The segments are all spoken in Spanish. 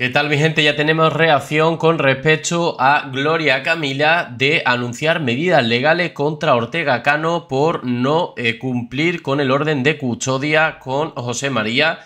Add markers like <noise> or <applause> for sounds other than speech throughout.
¿Qué tal mi gente? Ya tenemos reacción con respecto a Gloria Camila de anunciar medidas legales contra Ortega Cano por no eh, cumplir con el orden de custodia con José María,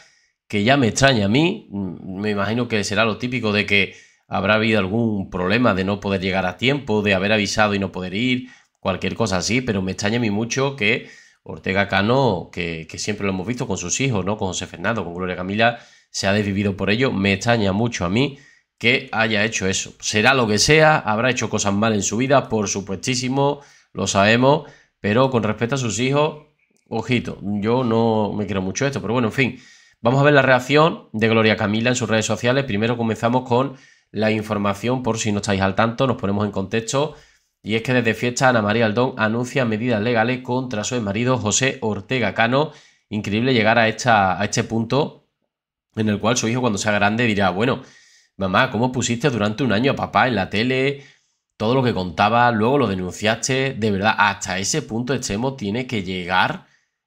que ya me extraña a mí, mm, me imagino que será lo típico de que habrá habido algún problema de no poder llegar a tiempo, de haber avisado y no poder ir, cualquier cosa así, pero me extraña a mí mucho que Ortega Cano, que, siempre lo hemos visto con sus hijos, ¿no? Con José Fernando, con Gloria Camila, se ha desvivido por ello. Me extraña mucho a mí que haya hecho eso. Será lo que sea, habrá hecho cosas mal en su vida, por supuestísimo, lo sabemos, pero con respecto a sus hijos, ojito, yo no me quiero mucho esto, pero bueno, en fin, vamos a ver la reacción de Gloria Camila en sus redes sociales. Primero comenzamos con la información, por si no estáis al tanto, nos ponemos en contexto. Y es que desde fiesta Ana María Aldón anuncia medidas legales contra su marido José Ortega Cano. Increíble llegar a, esta, a este punto en el cual su hijo cuando sea grande dirá, bueno, mamá, ¿cómo pusiste durante un año a papá en la tele? Todo lo que contaba, luego lo denunciaste, de verdad, hasta ese punto extremo tiene que llegar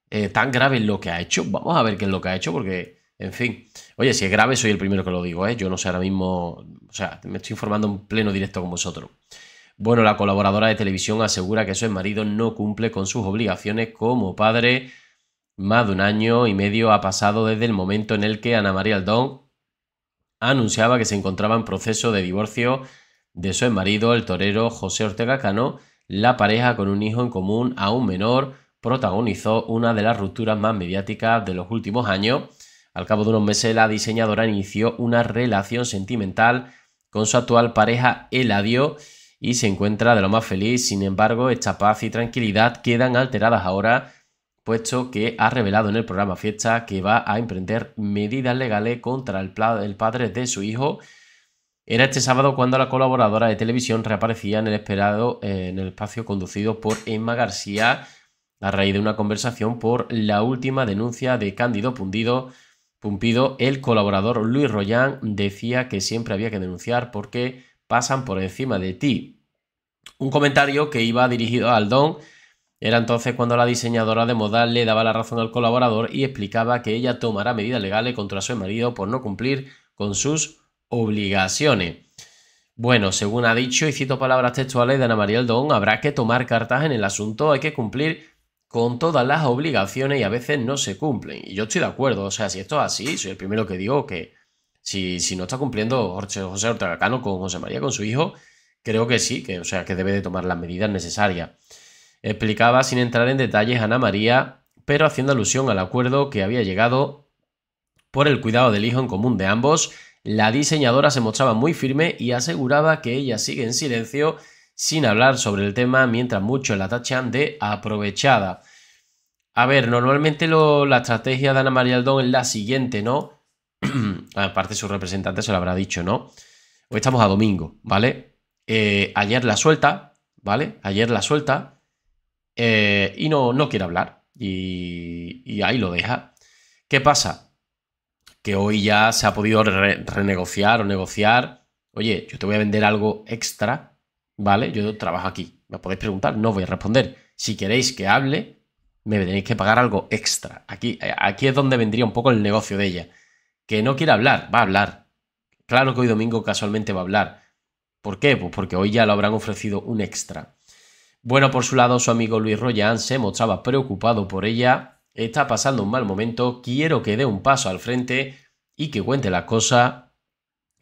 eh, tan grave lo que ha hecho. Vamos a ver qué es lo que ha hecho, porque, en fin. Oye, si es grave, soy el primero que lo digo, ¿eh? Yo no sé ahora mismo, o sea, me estoy informando en pleno directo con vosotros. Bueno, la colaboradora de televisión asegura que su marido no cumple con sus obligaciones como padre más de un año y medio ha pasado desde el momento en el que Ana María Aldón anunciaba que se encontraba en proceso de divorcio de su marido, el torero José Ortega Cano. La pareja con un hijo en común aún menor protagonizó una de las rupturas más mediáticas de los últimos años. Al cabo de unos meses, la diseñadora inició una relación sentimental con su actual pareja Eladio y se encuentra de lo más feliz. Sin embargo, esta paz y tranquilidad quedan alteradas ahora puesto que ha revelado en el programa Fiesta que va a emprender medidas legales contra el, padre de su hijo. Era este sábado cuando la colaboradora de televisión reaparecía en el esperado en el espacio conducido por Emma García a raíz de una conversación por la última denuncia de Cándido Pundido. Pumpido, el colaborador Luis Rollán decía que siempre había que denunciar porque pasan por encima de ti. Un comentario que iba dirigido a don... Era entonces cuando la diseñadora de moda le daba la razón al colaborador y explicaba que ella tomará medidas legales contra su marido por no cumplir con sus obligaciones. Bueno, según ha dicho, y cito palabras textuales de Ana María Eldón, habrá que tomar cartas en el asunto, hay que cumplir con todas las obligaciones y a veces no se cumplen. Y yo estoy de acuerdo, o sea, si esto es así, soy el primero que digo que si, no está cumpliendo José, Ortega Cano con José María, con su hijo, creo que sí, que, o sea, que debe de tomar las medidas necesarias explicaba sin entrar en detalles Ana María, pero haciendo alusión al acuerdo que había llegado por el cuidado del hijo en común de ambos, la diseñadora se mostraba muy firme y aseguraba que ella sigue en silencio sin hablar sobre el tema mientras muchos la tachan de aprovechada. A ver, normalmente la estrategia de Ana María Aldón es la siguiente, ¿no? <clears throat> Aparte su representante se lo habrá dicho, ¿no? Hoy estamos a domingo, ¿vale? Eh, ayer la suelta, ¿vale? Ayer la suelta eh, y no, quiere hablar y, ahí lo deja. ¿Qué pasa? Que hoy ya se ha podido renegociar o negociar. Oye, yo te voy a vender algo extra, ¿vale? Yo trabajo aquí. Me podéis preguntar, no voy a responder. Si queréis que hable, me tenéis que pagar algo extra. Aquí, eh, aquí es donde vendría un poco el negocio de ella. Que no quiere hablar, va a hablar. Claro que hoy domingo casualmente va a hablar. ¿Por qué? Pues porque hoy ya lo habrán ofrecido un extra. Bueno, por su lado, su amigo Luis Royan se mostraba preocupado por ella, está pasando un mal momento, quiero que dé un paso al frente y que cuente las cosas.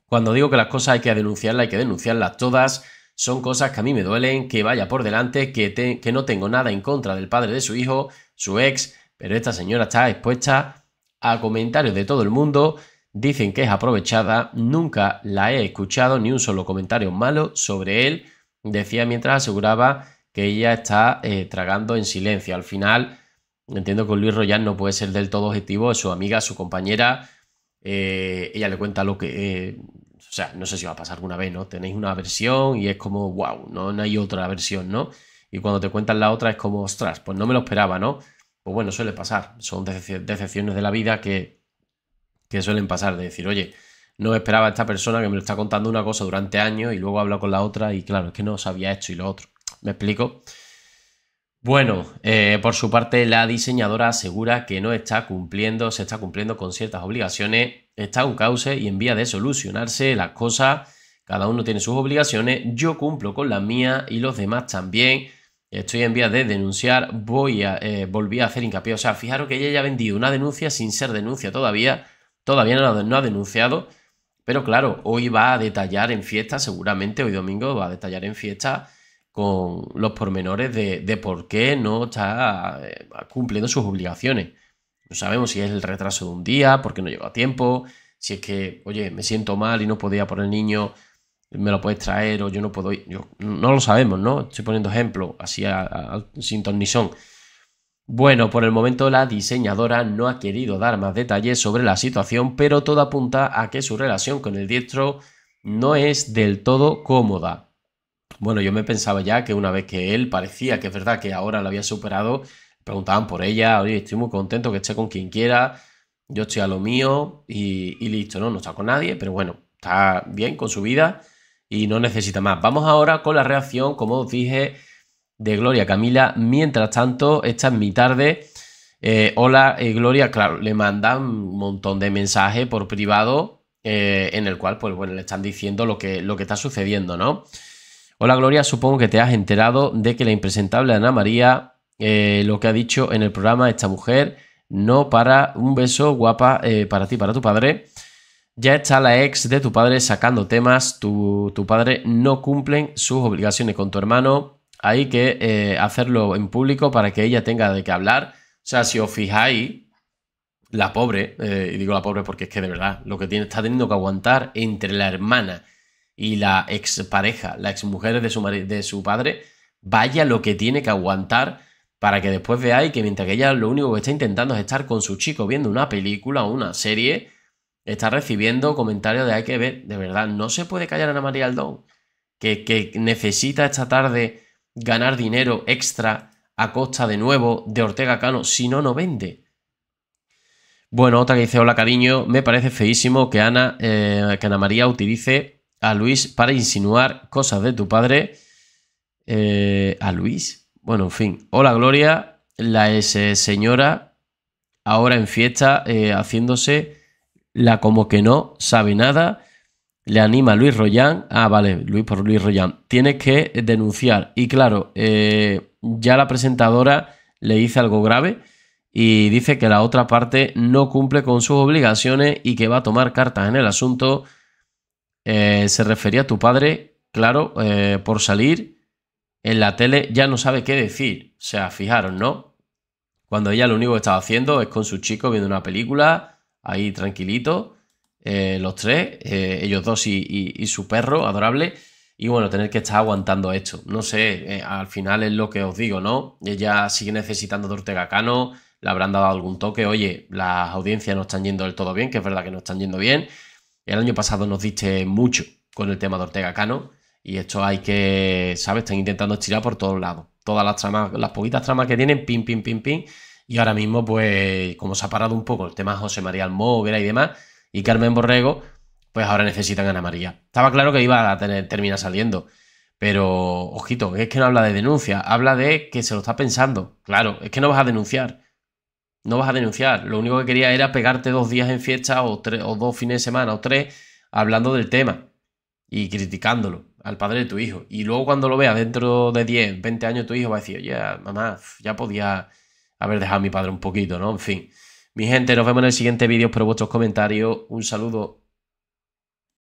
Cuando digo que las cosas hay que denunciarlas, hay que denunciarlas todas. Son cosas que a mí me duelen, que vaya por delante, que, que no tengo nada en contra del padre de su hijo, su ex, pero esta señora está expuesta a comentarios de todo el mundo, dicen que es aprovechada, nunca la he escuchado ni un solo comentario malo sobre él, decía mientras aseguraba que ella está eh, tragando en silencio. Al final, entiendo que Luis Royal no puede ser del todo objetivo, es su amiga, su compañera, eh, ella le cuenta lo que... Eh, o sea, no sé si va a pasar alguna vez, ¿no? Tenéis una versión y es como, wow, no, no hay otra versión, ¿no? Y cuando te cuentan la otra es como, ostras, pues no me lo esperaba, ¿no? Pues bueno, suele pasar, son decepciones de la vida que, que suelen pasar, de decir, oye, no esperaba a esta persona que me lo está contando una cosa durante años y luego habla con la otra y claro, es que no sabía esto y lo otro. ¿Me explico? Bueno, eh, por su parte, la diseñadora asegura que no está cumpliendo, se está cumpliendo con ciertas obligaciones, está un cauce y en vía de solucionarse las cosas. Cada uno tiene sus obligaciones, yo cumplo con las mía y los demás también. Estoy en vía de denunciar, voy a, eh, volví a hacer hincapié. O sea, fijaros que ella ya ha vendido una denuncia sin ser denuncia todavía, todavía no ha denunciado, pero claro, hoy va a detallar en fiesta, seguramente hoy domingo va a detallar en fiesta con los pormenores de, por qué no está eh, cumpliendo sus obligaciones. No sabemos si es el retraso de un día, porque no llegó a tiempo, si es que, oye, me siento mal y no podía por el niño, me lo puedes traer o yo no puedo ir. no lo sabemos, ¿no? Estoy poniendo ejemplo, así a, sin Bueno, por el momento la diseñadora no ha querido dar más detalles sobre la situación, pero todo apunta a que su relación con el diestro no es del todo cómoda. Bueno, yo me pensaba ya que una vez que él parecía que es verdad que ahora lo había superado, preguntaban por ella, oye, estoy muy contento que esté con quien quiera, yo estoy a lo mío y, listo, ¿no? No está con nadie, pero bueno, está bien con su vida y no necesita más. Vamos ahora con la reacción, como os dije, de Gloria Camila. Mientras tanto, esta es mi tarde. Eh, hola, eh, Gloria. Claro, le mandan un montón de mensajes por privado eh, en el cual, pues bueno, le están diciendo lo que, lo que está sucediendo, ¿no? Hola Gloria, supongo que te has enterado de que la impresentable Ana María, eh, lo que ha dicho en el programa esta mujer, no para un beso guapa eh, para ti, para tu padre. Ya está la ex de tu padre sacando temas, tu, padre no cumplen sus obligaciones con tu hermano, hay que eh, hacerlo en público para que ella tenga de qué hablar. O sea, si os fijáis, la pobre, y digo la pobre porque es que de verdad, lo que tiene, está teniendo que aguantar entre la hermana y la expareja, la exmujer de su, de su padre, vaya lo que tiene que aguantar para que después veáis que mientras que ella lo único que está intentando es estar con su chico viendo una película o una serie, está recibiendo comentarios de hay que ver, de verdad, no se puede callar a Ana María Aldón, que, que necesita esta tarde ganar dinero extra a costa de nuevo de Ortega Cano, si no, no vende. Bueno, otra que dice, hola cariño, me parece feísimo que Ana, eh, que Ana María utilice a Luis para insinuar cosas de tu padre. Eh, a Luis. Bueno, en fin. Hola Gloria, la señora, ahora en fiesta, eh, haciéndose la como que no sabe nada. Le anima a Luis Rollán. Ah, vale, Luis por Luis Rollán. tiene que denunciar. Y claro, eh, ya la presentadora le dice algo grave y dice que la otra parte no cumple con sus obligaciones y que va a tomar cartas en el asunto eh, se refería a tu padre, claro, eh, por salir en la tele ya no sabe qué decir. O sea, fijaros, ¿no? Cuando ella lo único que estaba haciendo es con su chico viendo una película, ahí tranquilito, eh, los tres, ellos dos y, su perro adorable. Y bueno, tener que estar aguantando esto. No sé, al final es lo que os digo, ¿no? Ella sigue necesitando de Ortega Cano, le habrán dado algún toque. Oye, las audiencias no están yendo del todo bien, que es verdad que no están yendo bien el año pasado nos diste mucho con el tema de Ortega Cano y esto hay que, ¿sabes? Están intentando estirar por todos lados. Todas las tramas, las poquitas tramas que tienen, pim, pim, pim, pim. Y ahora mismo, pues, como se ha parado un poco el tema José María Almóvera y demás, y Carmen Borrego, pues ahora necesitan a Ana María. Estaba claro que iba a tener, terminar saliendo. Pero, ojito, es que no habla de denuncia, habla de que se lo está pensando. Claro, es que no vas a denunciar no vas a denunciar. Lo único que quería era pegarte dos días en fiesta o, dos fines de semana o tres hablando del tema y criticándolo al padre de tu hijo. Y luego cuando lo veas dentro de 10, 20 años tu hijo va a decir, oye, mamá, ya podía haber dejado a mi padre un poquito, ¿no? En fin. Mi gente, nos vemos en el siguiente vídeo. Espero vuestros comentarios. Un saludo.